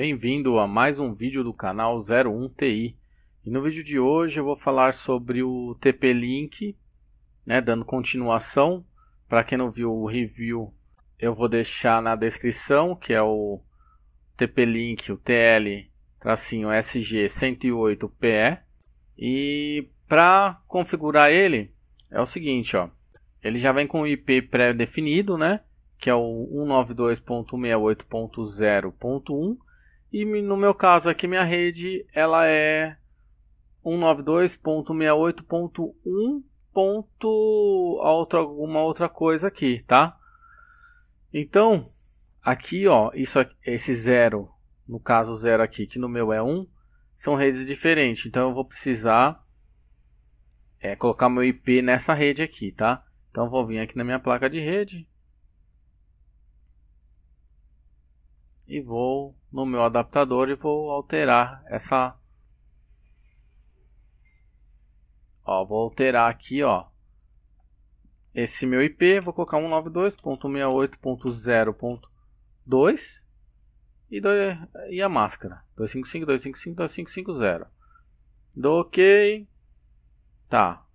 Bem-vindo a mais um vídeo do canal 01TI. E no vídeo de hoje eu vou falar sobre o TP-Link, né, dando continuação. Para quem não viu o review, eu vou deixar na descrição, que é o TP-Link, o TL-SG108PE. E para configurar ele, é o seguinte, ó. Ele já vem com o IP pré-definido, né? Que é o 192.68.0.1 e no meu caso aqui, minha rede ela é 192.68.1. Ponto outra, alguma outra coisa aqui, tá? Então, aqui ó, isso esse zero, no caso zero aqui, que no meu é 1, um, são redes diferentes. Então eu vou precisar é, colocar meu IP nessa rede aqui, tá? Então vou vir aqui na minha placa de rede, e vou no meu adaptador e vou alterar essa ó, vou alterar aqui ó esse meu IP, vou colocar 192.68.0.2 e, do, e a máscara 255.255.255.0 dou ok tá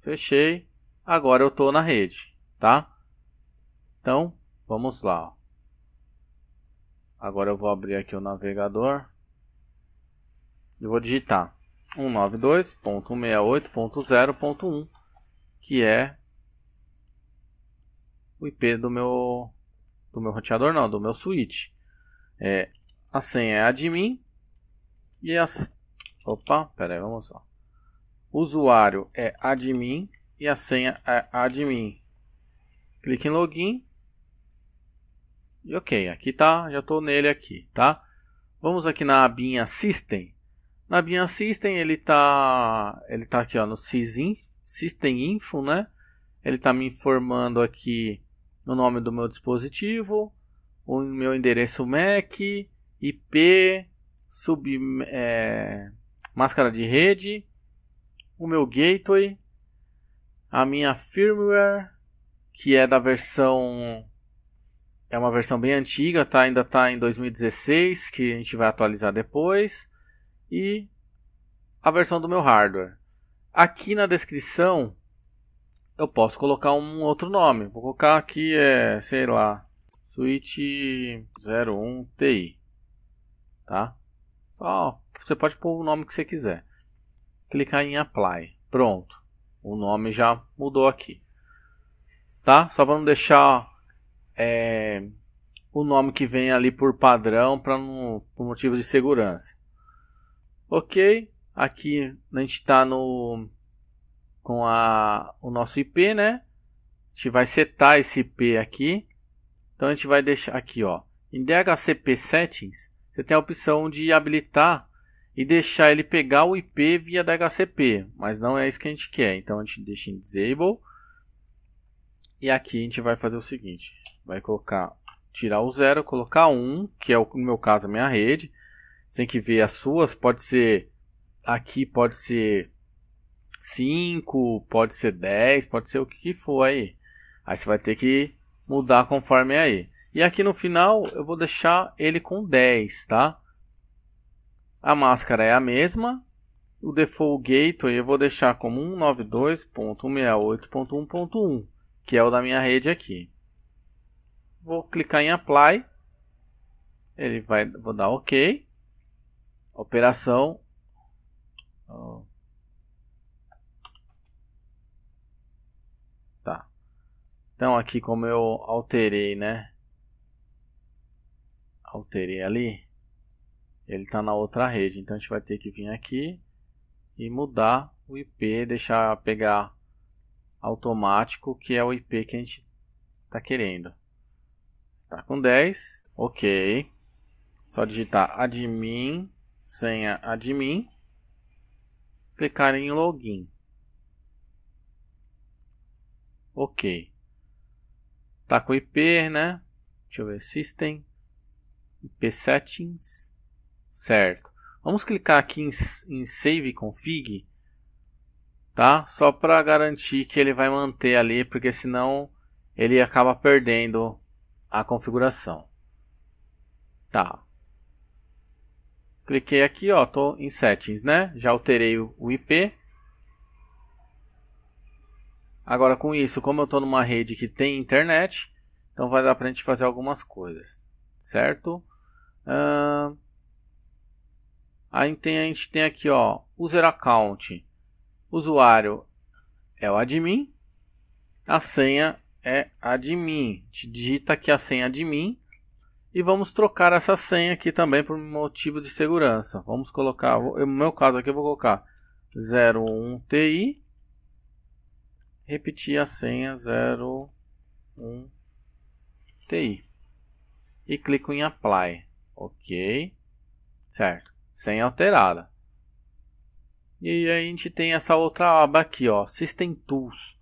fechei agora eu tô na rede tá então vamos lá ó. Agora eu vou abrir aqui o navegador e vou digitar 192.168.0.1, que é o IP do meu do meu roteador não, do meu switch. É, a senha é admin e a opa, pera aí, vamos lá. usuário é admin e a senha é admin. Clique em login e ok, aqui tá, já estou nele aqui, tá? Vamos aqui na abinha System. Na abinha System ele tá, ele tá aqui ó, no Sysin, System Info, né? Ele está me informando aqui o nome do meu dispositivo, o meu endereço MAC, IP, sub, é, máscara de rede, o meu gateway, a minha firmware, que é da versão é uma versão bem antiga, tá? Ainda está em 2016, que a gente vai atualizar depois. E a versão do meu hardware. Aqui na descrição eu posso colocar um outro nome. Vou colocar aqui, é, sei lá, Switch 01 TI. Tá? Só, você pode pôr o nome que você quiser. Clicar em Apply. Pronto. O nome já mudou aqui. Tá? Só para não deixar é, o nome que vem ali por padrão para por motivo de segurança. Ok, aqui a gente está no com a, o nosso IP, né? A gente vai setar esse IP aqui. Então a gente vai deixar aqui, ó, em DHCP settings, você tem a opção de habilitar e deixar ele pegar o IP via DHCP, mas não é isso que a gente quer. Então a gente deixa em disable. E aqui a gente vai fazer o seguinte, vai colocar, tirar o zero, colocar um, que é o, no meu caso a minha rede. Você tem que ver as suas, pode ser, aqui pode ser 5, pode ser 10, pode ser o que for aí. Aí você vai ter que mudar conforme aí. E aqui no final eu vou deixar ele com 10, tá? A máscara é a mesma. O default gateway eu vou deixar como 192.168.1.1, que é o da minha rede aqui. Vou clicar em apply. Ele vai, vou dar OK. Operação. Tá. Então aqui como eu alterei, né? Alterei ali. Ele está na outra rede, então a gente vai ter que vir aqui e mudar o IP, deixar pegar automático, que é o IP que a gente está querendo. Tá com 10. Ok. Só digitar admin, senha admin. Clicar em login. Ok. Tá com IP, né? Deixa eu ver. System. IP settings. Certo. Vamos clicar aqui em, em Save Config. Tá? Só para garantir que ele vai manter ali, porque senão ele acaba perdendo a configuração. Tá. Cliquei aqui, ó, tô em settings, né? Já alterei o IP. Agora com isso, como eu tô numa rede que tem internet, então vai dar para a gente fazer algumas coisas, certo? Ah, aí tem, a gente tem aqui, ó, user account, usuário é o admin, a senha é admin. Te digita aqui a senha admin e vamos trocar essa senha aqui também por motivo de segurança. Vamos colocar, no meu caso aqui eu vou colocar 01TI, repetir a senha 01TI e clico em apply. Ok, certo, senha alterada. E aí a gente tem essa outra aba aqui, ó, System Tools.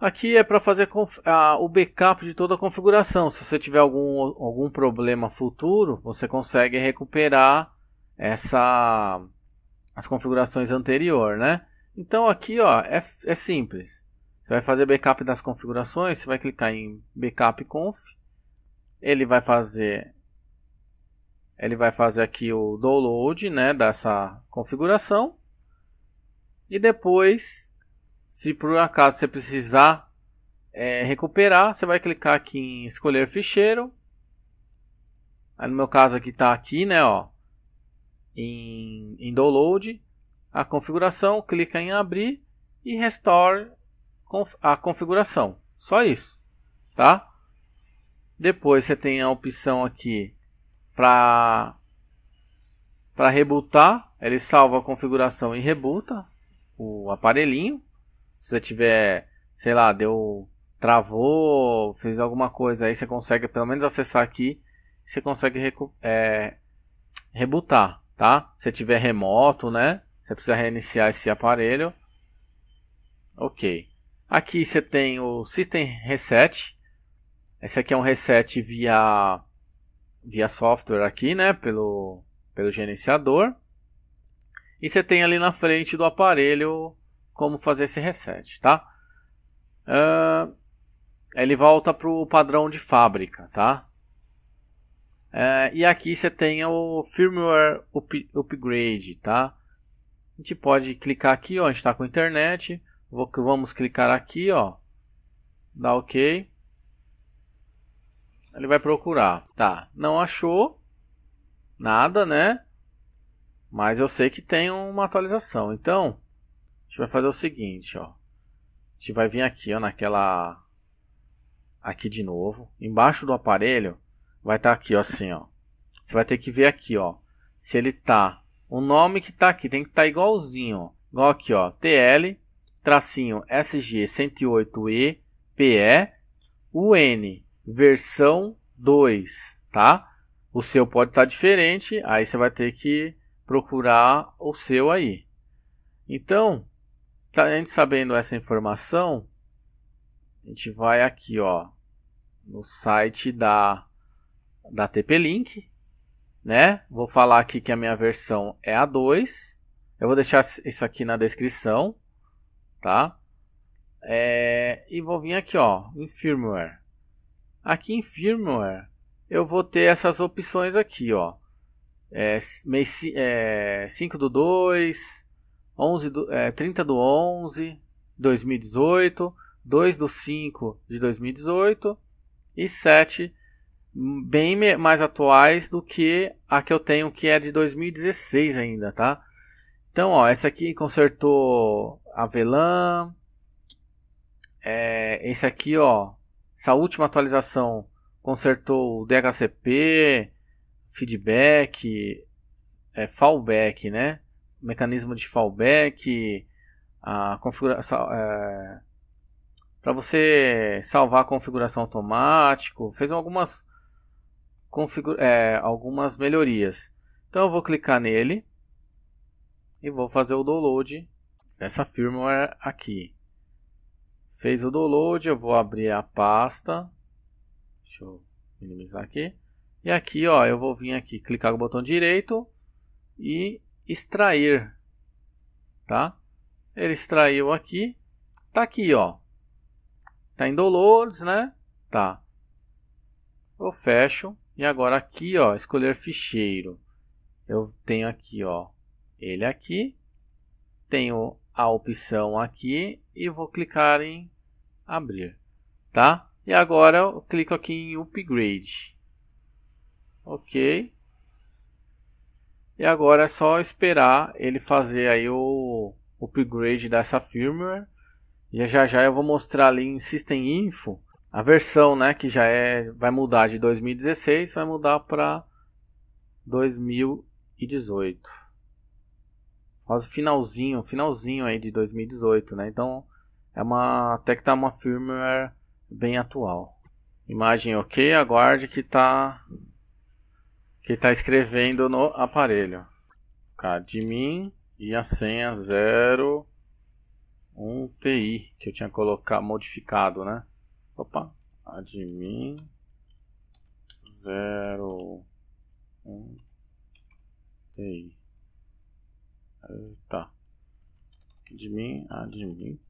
Aqui é para fazer a, o backup de toda a configuração. Se você tiver algum, algum problema futuro, você consegue recuperar essa as configurações anterior, né? Então aqui ó, é, é simples. Você vai fazer backup das configurações, você vai clicar em backup conf. Ele vai fazer ele vai fazer aqui o download, né, dessa configuração. E depois se por acaso você precisar é, recuperar, você vai clicar aqui em escolher ficheiro. Aí no meu caso aqui está aqui, né, ó, em, em download, a configuração, clica em abrir e restore a configuração. Só isso, tá? Depois você tem a opção aqui para para rebutar, ele salva a configuração e rebuta o aparelhinho. Se você tiver, sei lá, deu. travou, fez alguma coisa, aí você consegue pelo menos acessar aqui. Você consegue é, rebutar, tá? Se tiver remoto, né? Você precisa reiniciar esse aparelho. Ok. Aqui você tem o System Reset. Esse aqui é um reset via via software aqui, né, pelo pelo gerenciador. E você tem ali na frente do aparelho como fazer esse reset, tá? Uh, ele volta para o padrão de fábrica, tá? Uh, e aqui você tem o firmware up, upgrade, tá? A gente pode clicar aqui, ó, a gente está com internet. Vou, vamos clicar aqui, ó. Dá OK. Ele vai procurar. Tá, não achou nada, né? Mas eu sei que tem uma atualização. Então, gente vai fazer o seguinte, ó. A gente vai vir aqui, ó, naquela... Aqui de novo. Embaixo do aparelho, vai estar tá aqui, ó, assim, ó. Você vai ter que ver aqui, ó. Se ele tá... O nome que tá aqui tem que estar tá igualzinho, ó. Igual aqui, ó. TL, tracinho SG108E, PE, UN, versão 2, tá? O seu pode estar tá diferente, aí você vai ter que procurar o seu aí. Então, Tá, a gente sabendo essa informação, a gente vai aqui, ó, no site da da TP-Link, né? Vou falar aqui que a minha versão é a 2. Eu vou deixar isso aqui na descrição, tá? É, e vou vir aqui, ó, em firmware. Aqui em firmware, eu vou ter essas opções aqui, ó. É, 5 é, do 2, 11 do, é, 30 do 11 2018, 2 do 5 de 2018 e 7 bem mais atuais do que a que eu tenho que é de 2016 ainda, tá? Então, ó, essa aqui consertou Avelan. É, esse aqui, ó, essa última atualização consertou o DHCP, feedback, é, fallback, né? mecanismo de fallback, a configuração. É, para você salvar a configuração automático, fez algumas, é, algumas melhorias. Então eu vou clicar nele e vou fazer o download dessa firmware aqui. Fez o download, eu vou abrir a pasta. Deixa eu minimizar aqui. E aqui, ó, eu vou vir aqui, clicar no botão direito e extrair, tá? Ele extraiu aqui, tá aqui, ó. Tá em Dolores, né? Tá. Eu fecho e agora aqui, ó, escolher ficheiro. Eu tenho aqui, ó, ele aqui. Tenho a opção aqui e vou clicar em abrir, tá? E agora eu clico aqui em upgrade. OK. E agora é só esperar ele fazer aí o upgrade dessa firmware. E já já eu vou mostrar ali em System Info a versão, né, que já é vai mudar de 2016, vai mudar para 2018. Quase finalzinho, finalzinho aí de 2018, né? Então é uma até que tá uma firmware bem atual. Imagem OK, aguarde que tá que está escrevendo no aparelho. Cadmin e a senha 01TI que eu tinha colocado, modificado, né? Opa, admin 01TI. Tá. Admin, admin.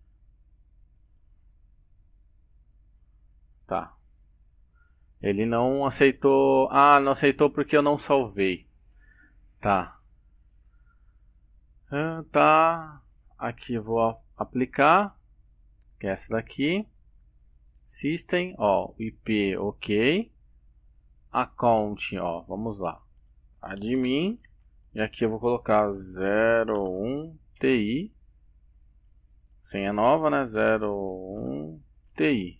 Tá. Ele não aceitou. Ah, não aceitou porque eu não salvei. Tá. Ah, tá. Aqui eu vou aplicar. Que é essa daqui. System, ó, IP, ok. Account, ó, vamos lá. Admin. E aqui eu vou colocar 01TI. Senha nova, né? 01TI.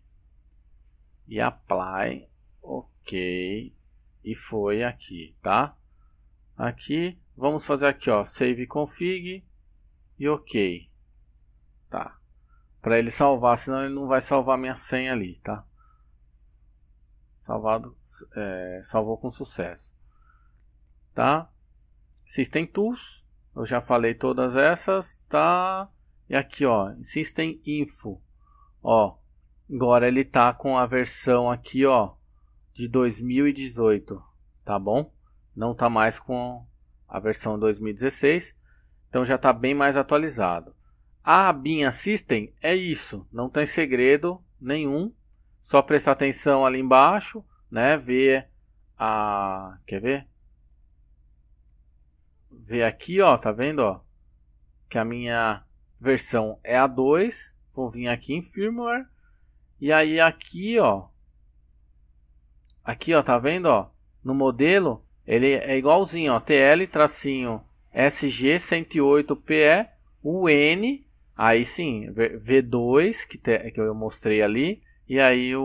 E apply. Ok. E foi aqui, tá? Aqui, vamos fazer aqui, ó, save config e ok. Tá. Para ele salvar, senão ele não vai salvar minha senha ali, tá? Salvado, é, salvou com sucesso. Tá? System Tools, eu já falei todas essas, tá? E aqui, ó, System Info. Ó, agora ele tá com a versão aqui, ó, de 2018, tá bom? Não tá mais com a versão 2016, então já está bem mais atualizado. A abinha System é isso, não tem segredo nenhum, só prestar atenção ali embaixo, né? Ver a, quer ver? Ver aqui, ó, tá vendo, ó? Que a minha versão é a 2, vou vir aqui em firmware e aí aqui, ó, Aqui, ó, tá vendo, ó? No modelo, ele é igualzinho, ó, TL tracinho SG 108 PE UN, aí sim, V2 que, te, que eu mostrei ali, e aí o,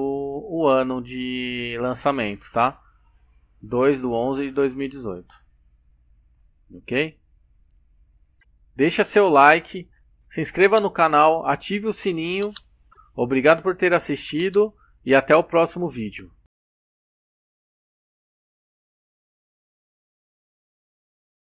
o ano de lançamento, tá? 2 do 11 de 2018. OK? Deixa seu like, se inscreva no canal, ative o sininho. Obrigado por ter assistido e até o próximo vídeo.